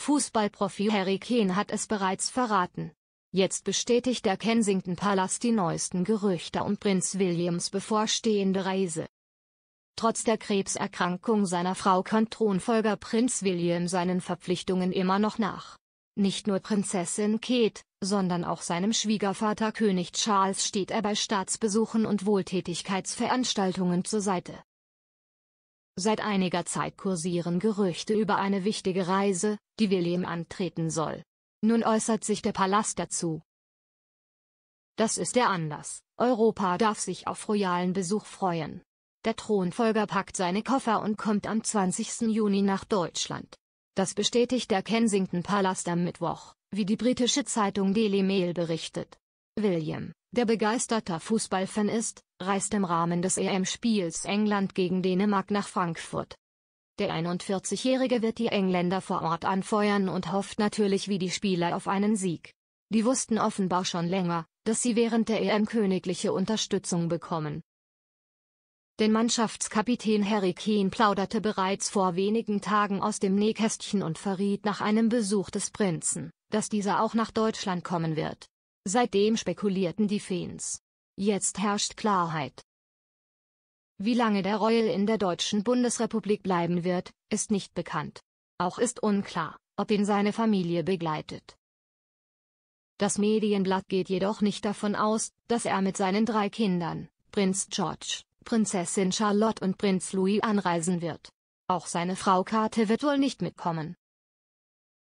Fußballprofi Harry Kane hat es bereits verraten. Jetzt bestätigt der Kensington Palace die neuesten Gerüchte um Prinz Williams bevorstehende Reise. Trotz der Krebserkrankung seiner Frau kann Thronfolger Prinz William seinen Verpflichtungen immer noch nach. Nicht nur Prinzessin Kate, sondern auch seinem Schwiegervater König Charles steht er bei Staatsbesuchen und Wohltätigkeitsveranstaltungen zur Seite. Seit einiger Zeit kursieren Gerüchte über eine wichtige Reise, die William antreten soll. Nun äußert sich der Palast dazu. Das ist der Anlass. Europa darf sich auf royalen Besuch freuen. Der Thronfolger packt seine Koffer und kommt am 20. Juni nach Deutschland. Das bestätigt der Kensington Palast am Mittwoch, wie die britische Zeitung Daily Mail berichtet. William, der begeisterter Fußballfan ist, reist im Rahmen des EM-Spiels England gegen Dänemark nach Frankfurt. Der 41-Jährige wird die Engländer vor Ort anfeuern und hofft natürlich wie die Spieler auf einen Sieg. Die wussten offenbar schon länger, dass sie während der EM königliche Unterstützung bekommen. Denn Mannschaftskapitän Harry Kane plauderte bereits vor wenigen Tagen aus dem Nähkästchen und verriet nach einem Besuch des Prinzen, dass dieser auch nach Deutschland kommen wird. Seitdem spekulierten die Fans. Jetzt herrscht Klarheit. Wie lange der Royal in der deutschen Bundesrepublik bleiben wird, ist nicht bekannt. Auch ist unklar, ob ihn seine Familie begleitet. Das Medienblatt geht jedoch nicht davon aus, dass er mit seinen drei Kindern, Prinz George, Prinzessin Charlotte und Prinz Louis anreisen wird. Auch seine Frau Kate wird wohl nicht mitkommen.